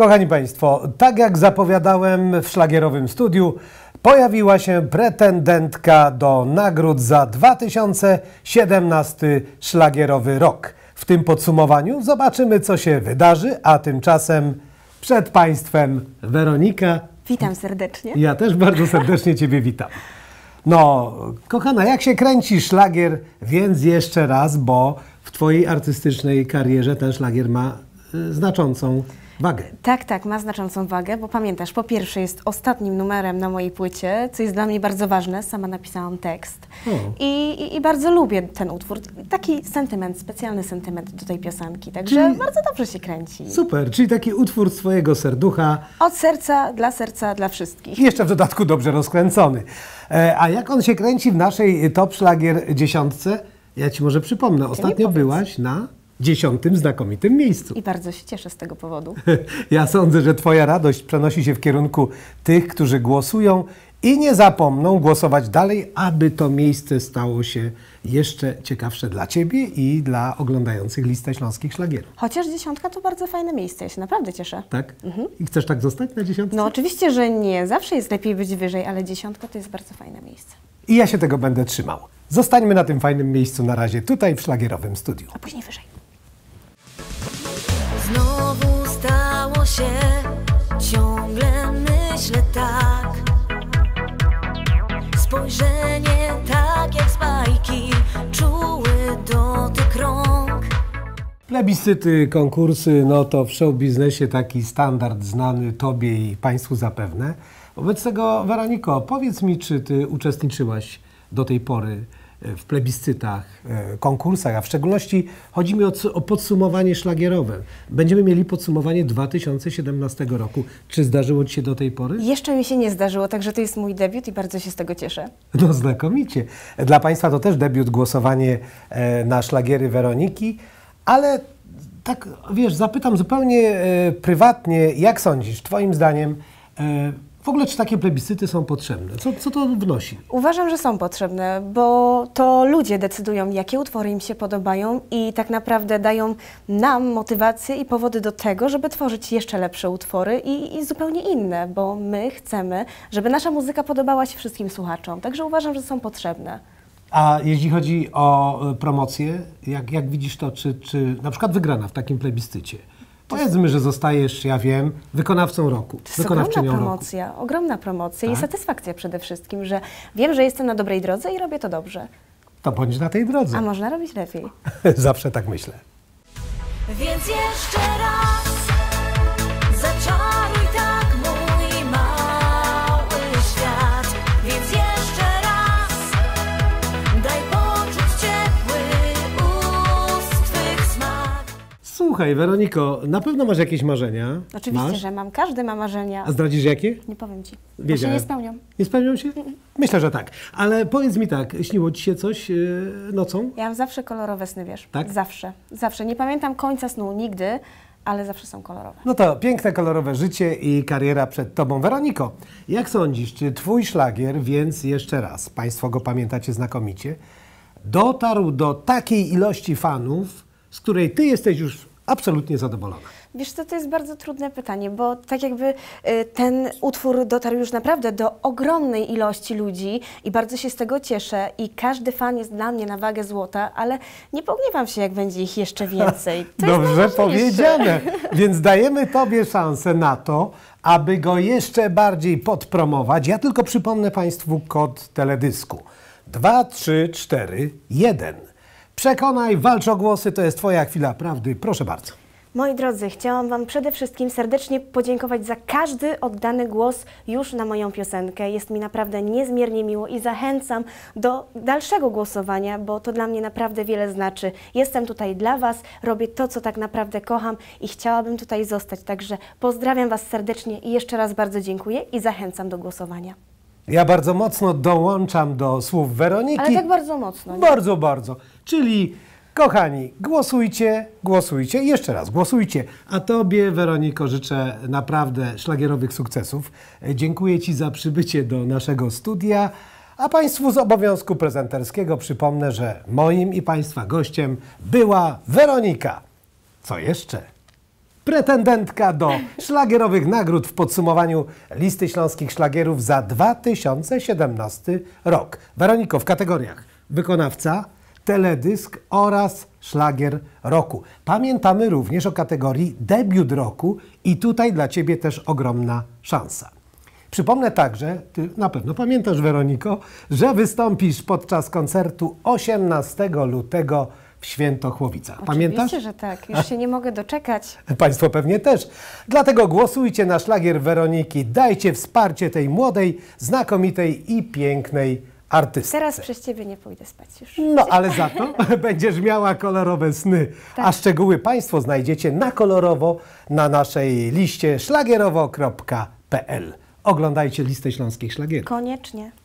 Kochani Państwo, tak jak zapowiadałem w szlagierowym studiu, pojawiła się pretendentka do nagród za 2017 szlagierowy rok. W tym podsumowaniu zobaczymy, co się wydarzy, a tymczasem przed Państwem Weronika. Witam serdecznie. Ja też bardzo serdecznie Ciebie witam. No, kochana, jak się kręci szlagier, więc jeszcze raz, bo w Twojej artystycznej karierze ten szlagier ma y, znaczącą wagę. Tak, tak, ma znaczącą wagę, bo pamiętasz, po pierwsze jest ostatnim numerem na mojej płycie, co jest dla mnie bardzo ważne, sama napisałam tekst I, i, i bardzo lubię ten utwór. Taki sentyment, specjalny sentyment do tej piosenki, także czyli... bardzo dobrze się kręci. Super, czyli taki utwór swojego serducha. Od serca, dla serca, dla wszystkich. jeszcze w dodatku dobrze rozkręcony. E, a jak on się kręci w naszej top szlagier dziesiątce? Ja ci może przypomnę, ostatnio byłaś na dziesiątym znakomitym miejscu. I bardzo się cieszę z tego powodu. Ja sądzę, że Twoja radość przenosi się w kierunku tych, którzy głosują i nie zapomną głosować dalej, aby to miejsce stało się jeszcze ciekawsze dla Ciebie i dla oglądających listę śląskich szlagierów. Chociaż dziesiątka to bardzo fajne miejsce, ja się naprawdę cieszę. Tak? Mhm. I chcesz tak zostać na dziesiątce? No oczywiście, że nie. Zawsze jest lepiej być wyżej, ale dziesiątka to jest bardzo fajne miejsce. I ja się tego będę trzymał. Zostańmy na tym fajnym miejscu na razie, tutaj w szlagierowym studiu. A później wyżej. się, ciągle myślę tak Spojrzenie tak jak z bajki, czuły dotyk rąk Plebiscyty, konkursy, no to w show biznesie taki standard znany Tobie i Państwu zapewne. Wobec tego, Weroniko, powiedz mi, czy Ty uczestniczyłaś do tej pory E, w plebiscytach, e, konkursach, a w szczególności chodzi mi o, o, podsumowanie szlagierowe. Będziemy mieli podsumowanie 2017 roku. Czy zdarzyło Ci się do tej pory? Jeszcze mi się nie zdarzyło, także to jest mój debiut i bardzo się z tego cieszę. No znakomicie. Dla Państwa to też debiut głosowanie e, na szlagiery Weroniki, ale tak wiesz, zapytam zupełnie prywatnie, jak sądzisz, Twoim zdaniem w ogóle czy takie plebiscyty są potrzebne? Co, co to wnosi? Uważam, że są potrzebne, bo to ludzie decydują, jakie utwory im się podobają i tak naprawdę dają nam motywację i powody do tego, żeby tworzyć jeszcze lepsze utwory i, i zupełnie inne, bo my chcemy, żeby nasza muzyka podobała się wszystkim słuchaczom. Także uważam, że są potrzebne. A jeśli chodzi o e, promocję, jak, jak widzisz to, czy, czy na przykład wygrana w takim plebiscycie, Powiedzmy, że zostajesz, ja wiem, wykonawcą roku. To jest ogromna promocja, roku. ogromna promocja tak? i satysfakcja przede wszystkim, że wiem, że jestem na dobrej drodze i robię to dobrze. To bądź na tej drodze. A można robić lepiej. Zawsze tak myślę. Więc jeszcze raz zacząłem. Słuchaj, Weroniko, na pewno masz jakieś marzenia. Oczywiście, masz? że mam. Każdy ma marzenia. A zdradzisz jakie? Nie powiem ci. Wiedziałem. Bo się nie spełnią. Nie spełnią się? Myślę, że tak. Ale powiedz mi tak, śniło ci się coś yy, nocą? Ja mam zawsze kolorowe sny, wiesz. Tak? Zawsze. Zawsze. Nie pamiętam końca snu nigdy, ale zawsze są kolorowe. No to piękne, kolorowe życie i kariera przed tobą. Weroniko, jak sądzisz, czy twój szlagier, więc jeszcze raz, państwo go pamiętacie znakomicie, dotarł do takiej ilości fanów, z której ty jesteś już absolutnie zadowolona? Wiesz co, to jest bardzo trudne pytanie, bo tak jakby y, ten utwór dotarł już naprawdę do ogromnej ilości ludzi i bardzo się z tego cieszę i każdy fan jest dla mnie na wagę złota, ale nie pogniewam się, jak będzie ich jeszcze więcej. To Dobrze powiedziane. Więc dajemy Tobie szansę na to, aby go jeszcze bardziej podpromować. Ja tylko przypomnę Państwu kod teledysku. 2, 3, 4, 1. Przekonaj, walcz o głosy, to jest Twoja chwila prawdy. Proszę bardzo. Moi drodzy, chciałam Wam przede wszystkim serdecznie podziękować za każdy oddany głos już na moją piosenkę. Jest mi naprawdę niezmiernie miło i zachęcam do dalszego głosowania, bo to dla mnie naprawdę wiele znaczy. Jestem tutaj dla Was, robię to, co tak naprawdę kocham i chciałabym tutaj zostać. Także pozdrawiam Was serdecznie i jeszcze raz bardzo dziękuję i zachęcam do głosowania. Ja bardzo mocno dołączam do słów Weroniki. Ale tak bardzo mocno. Nie? Bardzo, bardzo. Czyli, kochani, głosujcie, głosujcie. Jeszcze raz, głosujcie. A Tobie, Weroniko, życzę naprawdę szlagierowych sukcesów. E, dziękuję Ci za przybycie do naszego studia. A Państwu z obowiązku prezenterskiego przypomnę, że moim i Państwa gościem była Weronika. Co jeszcze? pretendentka do szlagierowych nagród w podsumowaniu listy śląskich szlagierów za 2017 rok. Weroniko, w kategoriach wykonawca, teledysk oraz szlagier roku. Pamiętamy również o kategorii debiut roku i tutaj dla Ciebie też ogromna szansa. Przypomnę także, ty na pewno pamiętasz Weroniko, że wystąpisz podczas koncertu 18 lutego w Świętochłowicach. Pamiętasz? Oczywiście, że tak. Już się nie mogę doczekać. Państwo pewnie też. Dlatego głosujcie na szlagier Weroniki. Dajcie wsparcie tej młodej, znakomitej i pięknej artystce. Teraz przez ciebie nie pójdę spać już. No, ale za to będziesz miała kolorowe sny. Tak. A szczegóły Państwo znajdziecie na kolorowo na naszej liście szlagierowo.pl. Oglądajcie listę śląskich szlagierów. Koniecznie.